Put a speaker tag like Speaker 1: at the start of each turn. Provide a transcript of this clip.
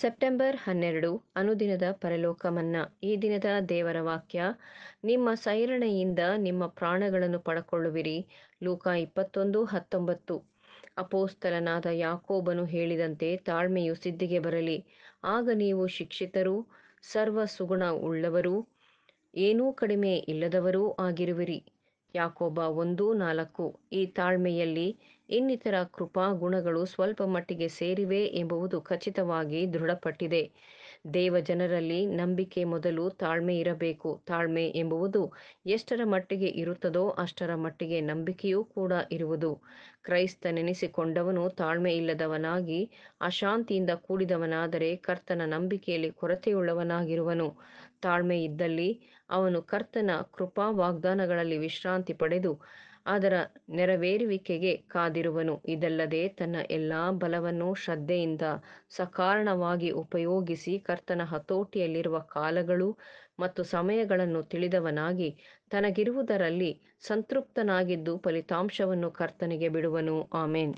Speaker 1: September ಹನ್ನೆರಡು ಅನುದಿನದ ಪರಲೋಕಮನ್ನ ಈ ದಿನದ ದೇವರ ವಾಕ್ಯ ನಿಮ್ಮ ಸೈರಣೆಯಿಂದ ನಿಮ್ಮ ಪ್ರಾಣಗಳನ್ನು ಪಡಕೊಳ್ಳುವಿರಿ ಲೂಕ ಇಪ್ಪತ್ತೊಂದು ಹತ್ತೊಂಬತ್ತು ಅಪೋಸ್ತಲನಾದ ಯಾಕೋಬನು ಹೇಳಿದಂತೆ ತಾಳ್ಮೆಯು ಸಿದ್ಧಿಗೆ ಬರಲಿ ಆಗ ನೀವು ಶಿಕ್ಷಿತರು ಸರ್ವ ಸುಗುಣ ಉಳ್ಳವರು ಏನೂ ಕಡಿಮೆ ಇಲ್ಲದವರೂ ಆಗಿರುವಿರಿ ಯಾಕೋಬ ಒಂದು ನಾಲ್ಕು ಈ ತಾಳ್ಮೆಯಲ್ಲಿ ಇನ್ನಿತರ ಕೃಪಾ ಗುಣಗಳು ಸ್ವಲ್ಪ ಮಟ್ಟಿಗೆ ಸೇರಿವೆ ಎಂಬುವುದು ಖಚಿತವಾಗಿ ದೃಢಪಟ್ಟಿದೆ ದೇವ ಜನರಲ್ಲಿ ನಂಬಿಕೆ ಮೊದಲು ತಾಳ್ಮೆ ಇರಬೇಕು ತಾಳ್ಮೆ ಎಂಬುವುದು ಎಷ್ಟರ ಮಟ್ಟಿಗೆ ಇರುತ್ತದೋ ಅಷ್ಟರ ಮಟ್ಟಿಗೆ ನಂಬಿಕೆಯೂ ಕೂಡ ಇರುವುದು ಕ್ರೈಸ್ತ ನೆನೆಸಿಕೊಂಡವನು ತಾಳ್ಮೆ ಇಲ್ಲದವನಾಗಿ ಅಶಾಂತಿಯಿಂದ ಕೂಡಿದವನಾದರೆ ಕರ್ತನ ನಂಬಿಕೆಯಲ್ಲಿ ಕೊರತೆಯುಳ್ಳವನಾಗಿರುವನು ತಾಳ್ಮೆ ಇದ್ದಲ್ಲಿ ಅವನು ಕರ್ತನ ಕೃಪಾ ವಾಗ್ದಾನಗಳಲ್ಲಿ ವಿಶ್ರಾಂತಿ ಪಡೆದು ಅದರ ನೆರವೇರುವಿಕೆಗೆ ಕಾದಿರುವನು ಇದಲ್ಲದೆ ತನ್ನ ಎಲ್ಲಾ ಬಲವನ್ನು ಶ್ರದ್ಧೆಯಿಂದ ಸಕಾರಣವಾಗಿ ಉಪಯೋಗಿಸಿ ಕರ್ತನ ಹತೋಟಿಯಲ್ಲಿರುವ ಕಾಲಗಳು ಮತ್ತು ಸಮಯಗಳನ್ನು ತಿಳಿದವನಾಗಿ ತನಗಿರುವುದರಲ್ಲಿ ಸಂತೃಪ್ತನಾಗಿದ್ದು ಫಲಿತಾಂಶವನ್ನು ಕರ್ತನಿಗೆ ಬಿಡುವನು ಆಮೇನ್